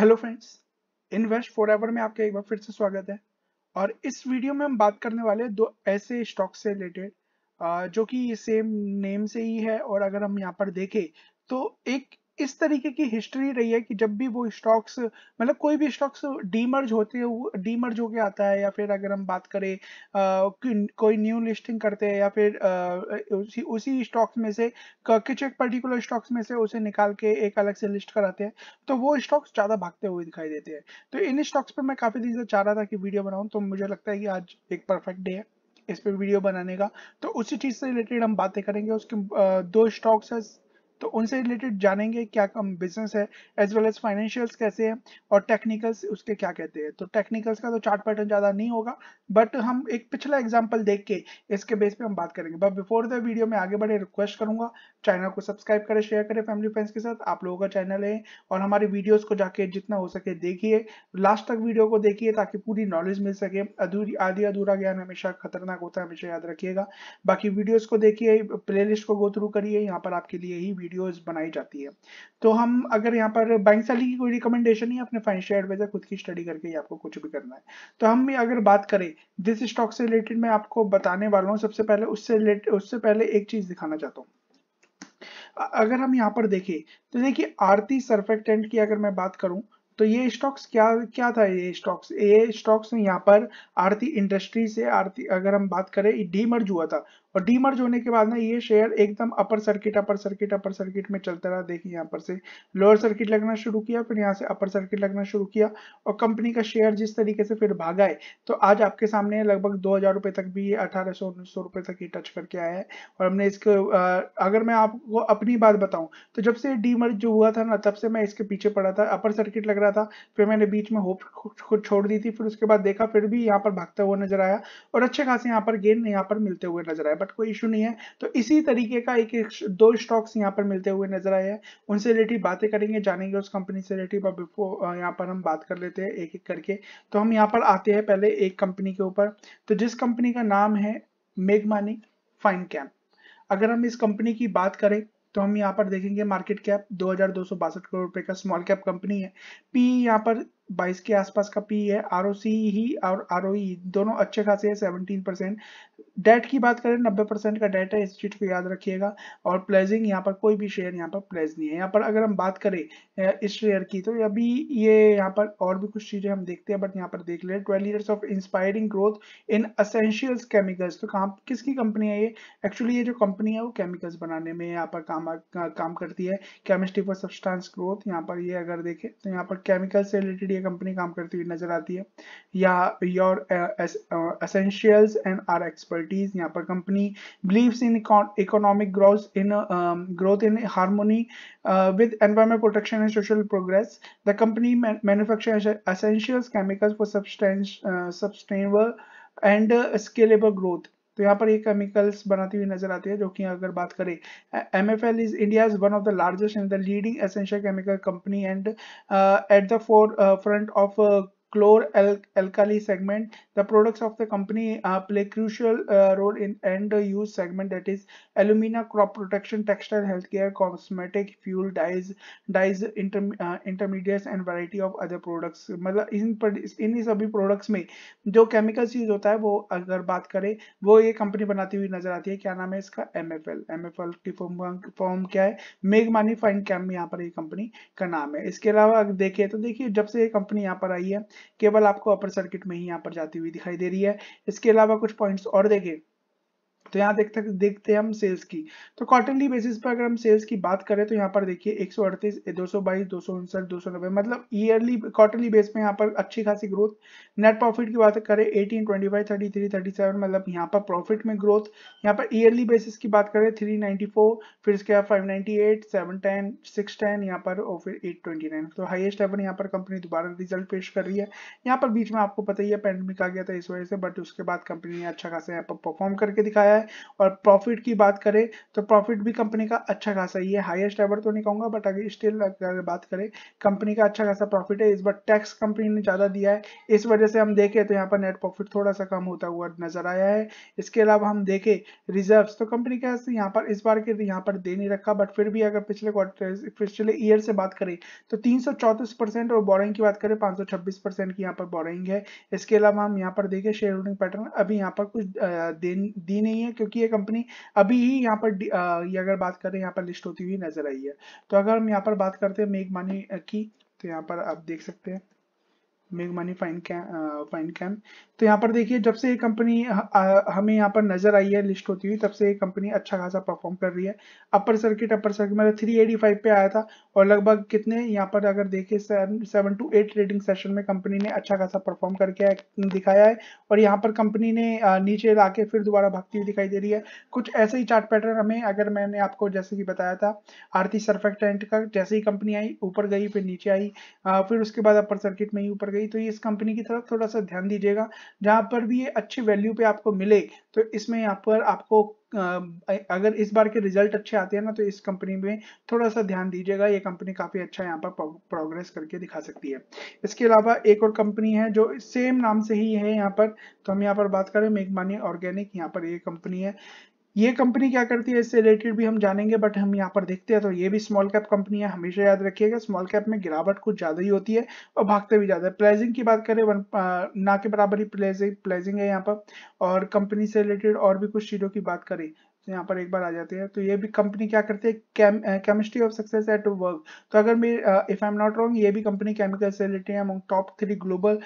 Hello friends invest for ever में आपका एक बार फिर से स्वागत है और इस वीडियो में हम बात करने वाले दो ऐसे स्टॉक से रिलेटेड जो कि सेम नेम से ही है और अगर हम यहाँ पर देखें तो एक इस तरीके की हिस्ट्री रही है कि जब भी वो स्टॉक्स मतलब कोई भी स्टॉक्स डीमर्ज होते हैं डीमर्ज होके आता है या फिर अगर हम बात करें आ, कोई न्यू लिस्टिंग करते हैं या फिर आ, उसी उसी स्टॉक्स में से किसी एक पर्टिकुलर स्टॉक्स में से उसे निकाल के एक अलग से लिस्ट कराते हैं तो वो स्टॉक्स ज़्यादा भागते हुए दिखाई देते हैं तो इन स्टॉक्स पर मैं काफ़ी दिन से चाह रहा था कि वीडियो बनाऊँ तो मुझे लगता है कि आज एक परफेक्ट डे है इस पर वीडियो बनाने का तो उसी चीज़ से रिलेटेड हम बातें करेंगे उसके दो स्टॉक्स है तो उनसे रिलेटेड जानेंगे क्या कम बिजनेस है एज वेल एज फाइनेंशियल्स कैसे है और टेक्निकल्स उसके क्या कहते हैं तो टेक्निकल्स का तो चार्ट पैटर्न ज़्यादा नहीं होगा बट हम एक पिछला एग्जाम्पल देख के इसके बेस पे हम बात करेंगे बट बिफोर द वीडियो में आगे बढ़े रिक्वेस्ट करूंगा चैनल को सब्सक्राइब करें शेयर करें फैमिली फ्रेंड्स के साथ आप लोगों का चैनल है और हमारे वीडियोज को जाके जितना हो सके देखिए लास्ट तक वीडियो को देखिए ताकि पूरी नॉलेज मिल सके अधूरी आधी अधूरा ज्ञान हमेशा खतरनाक होता है हमेशा याद रखिएगा बाकी वीडियोज को देखिए प्ले को गो थ्रू करिए यहाँ पर आपके लिए ही वीडियोस बनाई जाती है तो हम अगर यहाँ पर बैंक सैली की कोई रिकमेंडेशन नहीं है अपने फाइनेंशियल एडवाइजर खुद की स्टडी करके ही आपको कुछ भी करना है तो हम भी अगर बात करें जिस स्टॉक से रिलेटेड मैं आपको बताने वाला हूँ सबसे पहले उससे रिलेटेड उससे पहले एक चीज दिखाना चाहता हूँ अगर हम यहाँ पर देखें तो देखिए आरती सरफेक्टेंट की अगर मैं बात करूं तो ये स्टॉक्स क्या क्या था ये स्टॉक्स ये स्टॉक्स यहाँ पर आरती इंडस्ट्री से आरती अगर हम बात करें डीमर्ज हुआ था और डीमर्ज होने के बाद ना ये शेयर एकदम upper circuit upper circuit upper circuit में चलता रहा देखिए यहाँ पर से लोअर सर्किट लगना शुरू किया फिर यहाँ से अपर सर्किट लगना शुरू किया और कंपनी का शेयर जिस तरीके से फिर भागा है तो आज आपके सामने लगभग दो हजार रुपये तक भी ये अठारह सौ उन्नीस सौ रुपये तक ये टच करके आया है और हमने इसको अगर मैं आपको अपनी बात बताऊं तो जब से डीमर्ज मर्ज हुआ था ना तब से मैं इसके पीछे पड़ा था अपर सर्किट लग रहा रहा था फिर मैंने बीच में होप खुद छोड़ दी थी फिर उसके बाद देखा फिर भी यहाँ पर भागता हुआ नजर आया और अच्छे खासे यहाँ पर गेन यहाँ पर मिलते हुए नजर आया बट कोई इशू नहीं है तो इसी तरीके का एक, दो स्टॉक्स यहाँ पर मिलते हुए नजर आए हैं उनसे रिलेटिव बातें करेंगे जानेंगे उस कंपनी से रिलेटिव और बिफोर यहाँ पर हम बात कर लेते हैं एक एक करके तो हम यहाँ पर आते हैं पहले एक कंपनी के ऊपर तो जिस कंपनी का नाम है मेघमानी फाइन कैम्प अगर हम इस कंपनी की बात करें तो हम यहाँ पर देखेंगे मार्केट कैप दो करोड़ रुपए का स्मॉल कैप कंपनी है पी यहाँ पर 22 के आसपास का पी है आर ही और आर e दोनों अच्छे खासे है सेवनटीन परसेंट डेट की बात करें नब्बे परसेंट का डेट है इस चीज को याद रखिएगा और प्लेजिंग यहाँ पर कोई भी शेयर यहाँ पर प्लेज नहीं है यहाँ पर अगर हम बात करें इस शेयर की तो अभी ये यहाँ पर और भी कुछ चीजें हम देखते हैं बट यहाँ पर देख ले twelve years of inspiring growth in essentials chemicals तो काम किसकी कंपनी है ये एक्चुअली ये जो कंपनी है वो केमिकल्स बनाने में यहाँ पर काम काम करती है केमिस्ट्री फॉर सब्सटेंस ग्रोथ यहाँ पर ये अगर देखे तो यहाँ पर केमिकल्स से रिलेटेड ये कंपनी काम करती हुई नजर आती है या your essentials and our expertise यहाँ पर company believes in economic growth in growth in harmony with environment protection and social progress the company manufacture essentials chemicals for sustainable and scalable growth तो यहाँ पर ये केमिकल्स बनाती हुई नजर आती है जो कि अगर बात करें M F L is India is one of the largest and the leading essential chemical company and at the forefront of chlor al alkali segment. The products of the company uh, play crucial uh, role in end use segment that is alumina, crop protection, textile, healthcare, cosmetic, fuel, dyes, dyes, inter, uh, intermediates and variety of other products. matlab in in these products products mein jo chemicals use hota hai wo agar baat kare wo ye company banati hui nazar aati hai kya naam hai iska mfl mfl ki form form kya hai क्या है मेघमानी fine cam यहाँ पर ये company का नाम है इसके अलावा अगर देखिए तो देखिए जब से ये कंपनी यहाँ पर केवल आपको अपर सर्किट में ही यहाँ पर जाती हुई दिखाई दे रही है इसके अलावा कुछ पॉइंट्स और देखें तो यहाँ देखते देखते हैं हम सेल्स की तो क्वार्टरली बेसिस पर अगर हम सेल्स की बात करें तो यहाँ पर देखिए एक सौ अड़तीस दो सौ बाईस दो सौ उनसठ दो सौ नब्बे मतलब ईयरली क्वार्टरली बेस में यहाँ पर अच्छी खासी ग्रोथ नेट प्रॉफिट की बात करें eighteen twenty five thirty three thirty seven मतलब यहाँ पर प्रॉफिट में ग्रोथ यहाँ पर ईयरली बेसिस की बात करें थ्री नाइन्टी फोर फिर इसके बाद five ninety eight seven ten six ten यहाँ पर और फिर एट ट्वेंटी नाइन तो हाइएस्ट एवर यहाँ पर कंपनी दोबारा रिजल्ट पेश कर रही है यहाँ पर बीच में आपको पता ही है पेंडेमिक आ गया था इस वजह से बट उसके बाद कंपनी ने अच्छा खासा यहाँ पर परफॉर्म करके दिखाया है है और प्रॉफिट की बात करें तो प्रॉफिट भी कंपनी का अच्छा खासा ये हाईएस्ट एवर तो नहीं कहूंगा बट अगर स्टिल अगर बात करें कंपनी का अच्छा खासा प्रॉफिट है इस बार टैक्स कंपनी ने ज़्यादा दिया है इस वजह से हम देखें तो यहाँ पर नेट प्रॉफिट थोड़ा सा कम होता हुआ नजर आया है इसके अलावा हम देखें रिजर्व तो कंपनी का यहाँ पर इस बार के यहाँ पर दे नहीं रखा बट फिर भी अगर पिछले क्वार्टर पिछले ईयर से बात करें तो तीन और बोरिंग की बात करें पांच की यहाँ पर बोरिंग है इसके अलावा हम यहाँ पर देखें शेयर होल्डिंग पैटर्न अभी यहाँ पर कुछ दी नहीं है है क्योंकि ये कंपनी अभी ही यहाँ पर ये अगर बात करें यहाँ पर लिस्ट होती हुई नजर आई है तो अगर हम यहाँ पर बात करते हैं मेघमानी की तो यहाँ पर आप देख सकते हैं make money fine chem fine chem तो यहाँ पर देखिए जब से ये कंपनी हमें यहाँ पर नजर आई है लिस्ट होती हुई तब से ये कंपनी अच्छा खासा परफॉर्म कर रही है अपर सर्किट अपर सर्किट मतलब फाइव पे आया था और लगभग कितने यहाँ पर अगर देखिए seven to eight trading session में कंपनी ने अच्छा खासा परफॉर्म करके दिखाया है और यहाँ पर कंपनी ने नीचे ला के फिर दोबारा भागती हुई दिखाई दे रही है कुछ ऐसे ही चार्ट पैटर्न हमें अगर मैंने आपको जैसे कि बताया था आरती सर्फेक्टेंट का जैसे ही कंपनी आई ऊपर गई फिर नीचे आई फिर उसके बाद अपर सर्किट में ही ऊपर गई गई तो ये इस कंपनी की तरफ थोड़ा सा ध्यान दीजिएगा जहां पर भी ये अच्छी वैल्यू पे आपको मिले तो इसमें यहाँ पर आपको अगर इस बार के रिजल्ट अच्छे आते हैं ना तो इस कंपनी में थोड़ा सा ध्यान दीजिएगा ये कंपनी काफी अच्छा यहाँ पर प्रोग्रेस करके दिखा सकती है इसके अलावा एक और कंपनी है जो सेम नाम से ही है यहाँ पर तो हम यहाँ पर बात करें मेघमानी ऑर्गेनिक यहाँ पर ये कंपनी है ये कंपनी क्या करती है इससे रिलेटेड भी हम जानेंगे बट हम यहाँ पर देखते हैं तो ये भी स्मॉल कैप कंपनी है हमेशा याद रखिएगा स्मॉल कैप में गिरावट कुछ ज़्यादा ही होती है और भागते भी ज़्यादा है प्राइजिंग की बात करें वन ना के बराबर ही प्राइजिंग है यहाँ पर और कंपनी से रिलेटेड और भी कुछ चीज़ों की बात करें तो यहाँ पर एक बार आ जाती है तो ये भी कंपनी क्या करती है chemistry of success at work तो अगर मैं if I am not wrong ये भी कंपनी केमिकल से रिलेटेड है अमंग टॉप थ्री ग्लोबल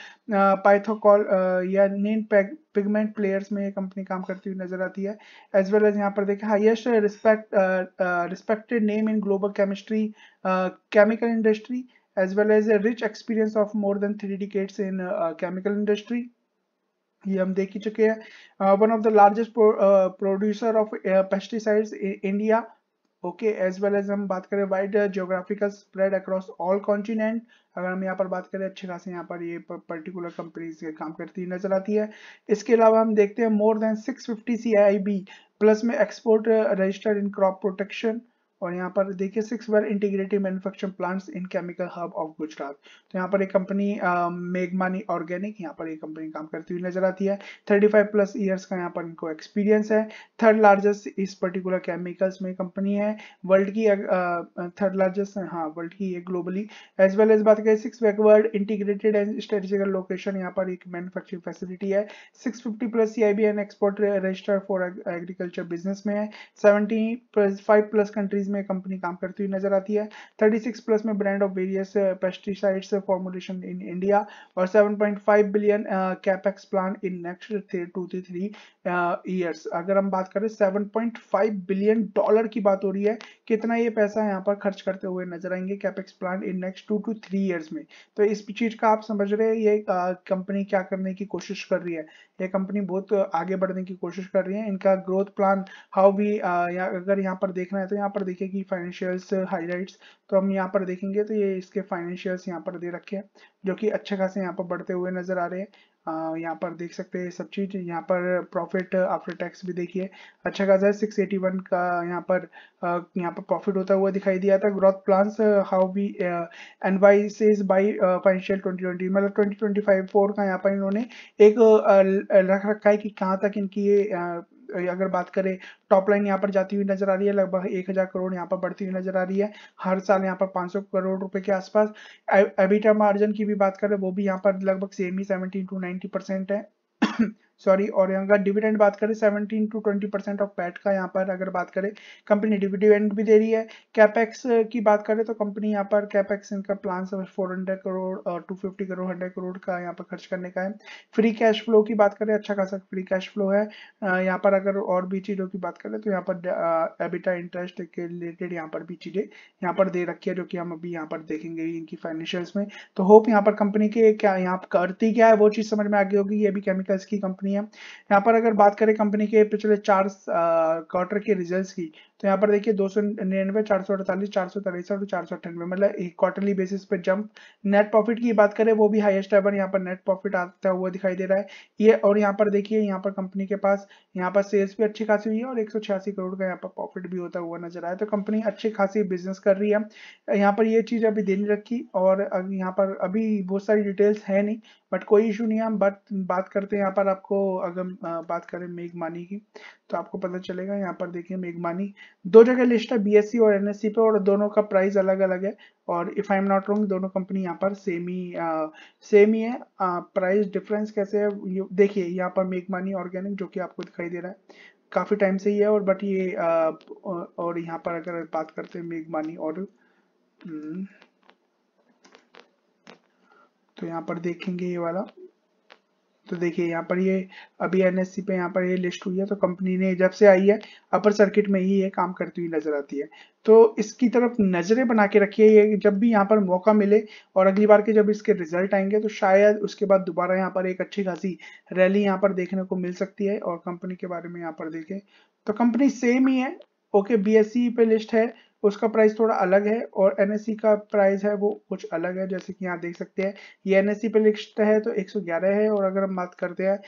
पाइथोकॉल या नीन पैक पिगमेंट प्लेयर्स में ये कंपनी काम करती हुई नजर आती है एज वेल एज यहाँ पर देखें highest respect respected name in global chemistry chemical industry as well as a rich experience of more than three decades in chemical industry ये हम देख ही चुके हैं one of the largest producer of pesticides India okay as well as हम बात करें wide geographical spread across all continent अगर हम यहाँ पर बात करें अच्छे खासे यहाँ पर ये पर्टिकुलर कंपनीज काम करती नजर आती है इसके अलावा हम देखते हैं मोर देन 650 सीआईबी प्लस में export registered in crop protection और यहाँ पर देखिए six well integrated manufacturing plants in chemical hub of Gujarat तो यहाँ पर एक कंपनी मेघमानी ऑर्गेनिक यहाँ पर एक कंपनी काम करती हुई नजर आती है 35 प्लस ईयर्स का यहाँ पर इनको एक्सपीरियंस है थर्ड लार्जेस्ट इस पर्टिकुलर केमिकल्स में कंपनी है वर्ल्ड की थर्ड लार्जेस्ट हाँ वर्ल्ड की ये ग्लोबली एज वेल एज बात करें six world integrated and strategical location यहाँ पर एक मैन्युफैक्चरिंग फैसिलिटी है 650 plus CIB and export register for agriculture business में है seventy plus five plus countries में कंपनी काम करती हुई नजर आती है 36 प्लस में brand of various pesticides formulation in India और 7.5 billion capex plan in next two to three years अगर हम बात करें 7.5 बिलियन डॉलर की बात हो रही है कितना ये पैसा यहाँ पर खर्च करते हुए नजर आएंगे capex plan in next two to three years में तो इस चीज का आप समझ रहे हैं ये कंपनी uh, क्या करने की कोशिश कर रही है ये कंपनी बहुत आगे बढ़ने की कोशिश कर रही है इनका ग्रोथ प्लान हाउ वी अगर यहाँ पर देखना है तो यहाँ पर तरीके की फाइनेंशियल्स हाईलाइट्स तो हम यहाँ पर देखेंगे तो ये इसके फाइनेंशियल्स यहाँ पर दे रखे हैं जो कि अच्छे खासे यहाँ पर बढ़ते हुए नजर आ रहे हैं यहाँ पर देख सकते हैं सब चीज़ यहाँ पर प्रॉफिट आफ्टर टैक्स भी देखिए अच्छा खासा है सिक्स एटी वन का यहाँ पर यहाँ पर प्रॉफिट होता हुआ दिखाई दिया था growth plans how B and Y से बाई फाइनेंशियल ट्वेंटी ट्वेंटी मतलब ट्वेंटी ट्वेंटी फाइव फोर का यहाँ पर इन्होंने एक रख रखा है कि कहाँ तक इनकी ये अगर बात करें टॉप लाइन यहाँ पर जाती हुई नजर आ रही है लगभग एक हजार करोड़ यहाँ पर बढ़ती हुई नजर आ रही है हर साल यहाँ पर 500 करोड़ रुपए के आसपास एबिटा मार्जिन की भी बात करें वो भी यहाँ पर लगभग सेम ही सेवेंटी टू नाइनटी परसेंट है सॉरी और अगर डिविडेंड बात करें seventeen to twenty percent of PAT का यहाँ पर अगर बात करें कंपनी डिविडेंड भी दे रही है कैपेक्स की बात करें तो कंपनी यहाँ पर कैपेक्स इनका plan four hundred crore to fifty crore hundred crore का यहाँ पर खर्च करने का है फ्री कैश फ्लो की बात करें अच्छा खासा फ्री कैश फ्लो है यहाँ पर अगर और भी चीज़ों की बात करें तो यहाँ पर एबिटा इंटरेस्ट के रिलेटेड यहाँ पर भी चीज़ें यहाँ पर दे रखी है जो कि हम अभी यहाँ पर देखेंगे इनकी फाइनेंशियल में तो होप यहाँ पर कंपनी के क्या यहाँ करती क्या है वो चीज़ समझ में आ गई होगी ये भी केमिकल्स की कंपनी कंपनी है यहाँ पर अगर बात करें कंपनी के पिछले चार क्वार्टर के रिजल्ट्स की तो यहाँ पर देखिए दो सौ निन्यानवे चार सौ अड़तालीस चार सौ तिरसठ चार सौ अट्ठानवे मतलब एक क्वार्टरली बेसिस पे जंप नेट प्रॉफिट की बात करें वो भी हाईएस्ट एवर यहाँ पर नेट प्रॉफिट आता हुआ दिखाई दे रहा है ये और यहाँ पर देखिए यहाँ पर कंपनी के पास यहाँ पर सेल्स भी अच्छी खासी हुई है और एक करोड़ का यहाँ पर प्रॉफिट भी होता हुआ नजर आया तो कंपनी अच्छी खासी बिजनेस कर रही है यहाँ पर ये चीज अभी देने रखी और यहाँ पर अभी बहुत सारी डिटेल्स है नहीं बट कोई इशू नहीं है हम बात बात करते हैं यहाँ पर आपको अगर बात करें मेघमानी की तो आपको पता चलेगा यहाँ पर देखिए मेघमानी दो जगह लिस्ट है बीएससी e और सी e पे और दोनों का प्राइस अलग अलग है और if I am not wrong दोनों कंपनी यहाँ पर सेम ही सेम ही है प्राइस डिफरेंस कैसे है देखिए यहाँ पर मेक मनी ऑर्गेनिक जो कि आपको दिखाई दे रहा है काफ़ी टाइम से ही है और बट ये आ, और यहाँ पर अगर बात करते हैं मेघमानी और हम्म, तो यहाँ पर देखेंगे ये वाला तो देखिए यहाँ पर ये अभी एनएससी पे यहाँ पर ये लिस्ट हुई है तो कंपनी ने जब से आई है अपर सर्किट में ही ये काम करती हुई नजर आती है तो इसकी तरफ नजरें बना के रखिए ये जब भी यहाँ पर मौका मिले और अगली बार के जब इसके रिजल्ट आएंगे तो शायद उसके बाद दोबारा यहाँ पर एक अच्छी खासी रैली यहाँ पर देखने को मिल सकती है और कंपनी के बारे में यहाँ पर देखें तो कंपनी सेम ही है ओके बी e पे लिस्ट है उसका प्राइस थोड़ा अलग है और एन का प्राइस है वो कुछ अलग है जैसे कि यहाँ देख सकते हैं ये एन पे लिस्ट है तो 111 है और अगर हम बात करते हैं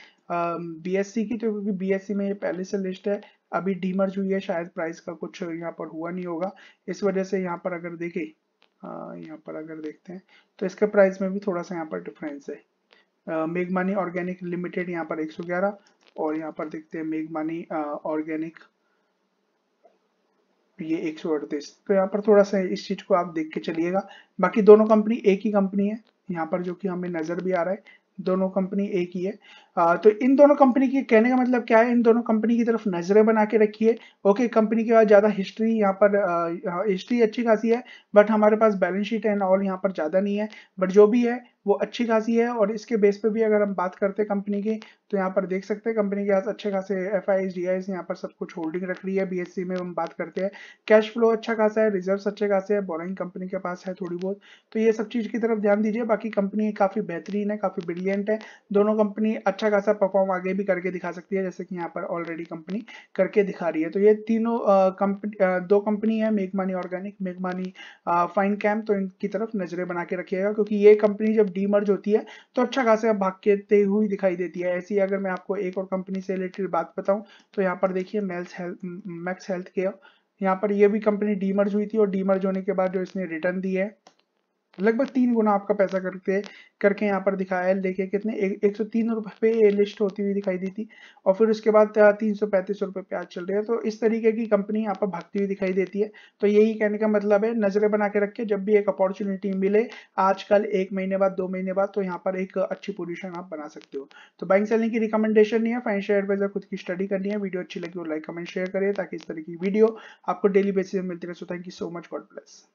बी की तो क्योंकि बी में ये पहले से लिस्ट है अभी डीमर्ज हुई है शायद प्राइस का कुछ यहाँ पर हुआ नहीं होगा इस वजह से यहाँ पर अगर देखे यहाँ पर अगर देखते हैं तो इसके प्राइस में भी थोड़ा सा यहाँ पर डिफरेंस है मेघमानी ऑर्गेनिक लिमिटेड यहाँ पर 111 और यहाँ पर देखते हैं मेघमानी ऑर्गेनिक ये एक सौ अड़तीस तो यहाँ पर थोड़ा सा इस चीज को आप देख के चलिएगा बाकी दोनों कंपनी एक ही कंपनी है यहाँ पर जो कि हमें नजर भी आ रहा है दोनों कंपनी एक ही है आ, तो इन दोनों कंपनी के कहने का मतलब क्या है इन दोनों कंपनी की तरफ नजरें बना के रखिए ओके कंपनी के पास ज्यादा हिस्ट्री यहाँ पर आ, हिस्ट्री अच्छी खासी है बट हमारे पास बैलेंस शीट एंड ऑल यहाँ पर ज्यादा नहीं है बट जो भी है वो अच्छी खासी है और इसके बेस पे भी अगर हम बात करते हैं कंपनी की तो यहाँ पर देख सकते हैं कंपनी के पास अच्छे खासे एफ आई डी आई यहाँ पर सब कुछ होल्डिंग रख रही है बीएससी में हम बात करते हैं कैश फ्लो अच्छा खासा है रिजर्व अच्छे खासे है बोरिंग कंपनी के पास है थोड़ी बहुत तो ये सब चीज़ की तरफ ध्यान दीजिए बाकी कंपनी काफ़ी बेहतरीन है काफ़ी ब्रिलियंट है दोनों कंपनी अच्छा खासा परफॉर्म आगे भी करके दिखा सकती है जैसे कि यहाँ पर ऑलरेडी कंपनी करके दिखा रही है तो ये तीनों कंपनी दो कंपनी है मेघमानी ऑर्गेनिक मेघमानी फाइन कैम्प तो इनकी तरफ नजरें बना के रखिएगा क्योंकि ये कंपनी जब डीमर्ज होती है तो अच्छा खासा भागते हुई दिखाई देती है ऐसी अगर मैं आपको एक और कंपनी से रिलेटेड बात बताऊं तो यहाँ पर देखिए मेल्स हेल्थ मैक्स हेल्थ केयर यहाँ पर यह भी कंपनी डीमर्ज हुई थी और डीमर्ज होने के बाद जो इसने रिटर्न दी है लगभग तीन गुना आपका पैसा करके करके यहाँ पर दिखाया है देखिए कितने एक सौ तीन रुपये पे ये लिस्ट होती हुई दिखाई दी थी और फिर उसके बाद तीन सौ पैंतीस रुपये पे आज चल रही है तो इस तरीके की कंपनी यहाँ पर भागती हुई दिखाई देती है तो यही कहने का मतलब है नजरें बना के रखे जब भी एक अपॉर्चुनिटी मिले आजकल एक महीने बाद दो महीने बाद तो यहाँ पर एक अच्छी पोजिशन आप बना सकते हो तो बैंक सेलिंग की रिकमेंडेशन नहीं है फाइनेंशियल एडवाइजर खुद की स्टडी करनी है वीडियो अच्छी लगी हो लाइक कमेंट शेयर करिए ताकि इस तरह की वीडियो आपको डेली बेसिस में मिलती रहे so thank you so much God bless